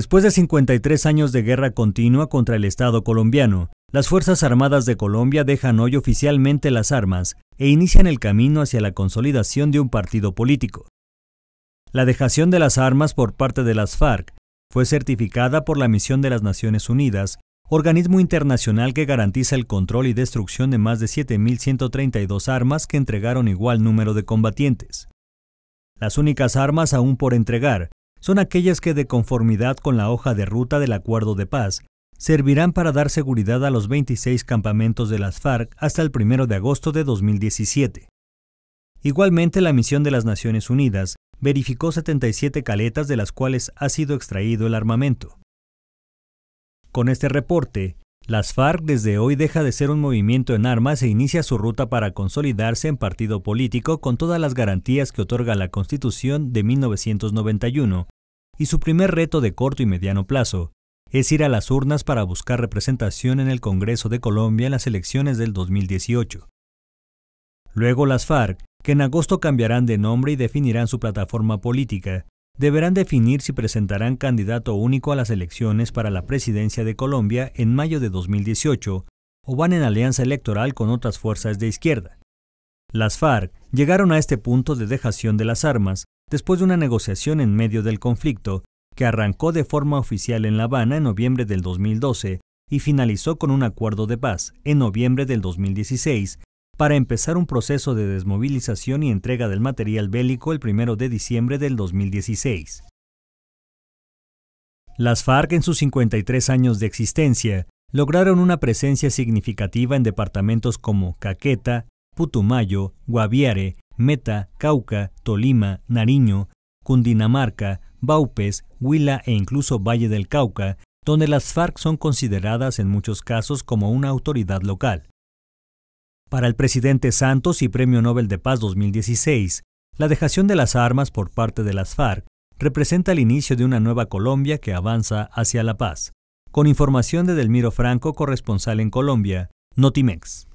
Después de 53 años de guerra continua contra el Estado colombiano, las Fuerzas Armadas de Colombia dejan hoy oficialmente las armas e inician el camino hacia la consolidación de un partido político. La dejación de las armas por parte de las FARC fue certificada por la misión de las Naciones Unidas, organismo internacional que garantiza el control y destrucción de más de 7.132 armas que entregaron igual número de combatientes. Las únicas armas aún por entregar son aquellas que de conformidad con la hoja de ruta del acuerdo de paz servirán para dar seguridad a los 26 campamentos de las FARC hasta el 1 de agosto de 2017. Igualmente, la misión de las Naciones Unidas verificó 77 caletas de las cuales ha sido extraído el armamento. Con este reporte, las FARC desde hoy deja de ser un movimiento en armas e inicia su ruta para consolidarse en partido político con todas las garantías que otorga la Constitución de 1991. Y su primer reto de corto y mediano plazo es ir a las urnas para buscar representación en el Congreso de Colombia en las elecciones del 2018. Luego las FARC, que en agosto cambiarán de nombre y definirán su plataforma política, deberán definir si presentarán candidato único a las elecciones para la presidencia de Colombia en mayo de 2018 o van en alianza electoral con otras fuerzas de izquierda. Las FARC llegaron a este punto de dejación de las armas después de una negociación en medio del conflicto que arrancó de forma oficial en La Habana en noviembre del 2012 y finalizó con un acuerdo de paz en noviembre del 2016 para empezar un proceso de desmovilización y entrega del material bélico el 1 de diciembre del 2016. Las FARC en sus 53 años de existencia lograron una presencia significativa en departamentos como Caqueta, Putumayo, Guaviare, Meta, Cauca, Tolima, Nariño, Cundinamarca, Baupes, Huila e incluso Valle del Cauca, donde las FARC son consideradas en muchos casos como una autoridad local. Para el presidente Santos y Premio Nobel de Paz 2016, la dejación de las armas por parte de las FARC representa el inicio de una nueva Colombia que avanza hacia la paz. Con información de Delmiro Franco, corresponsal en Colombia, Notimex.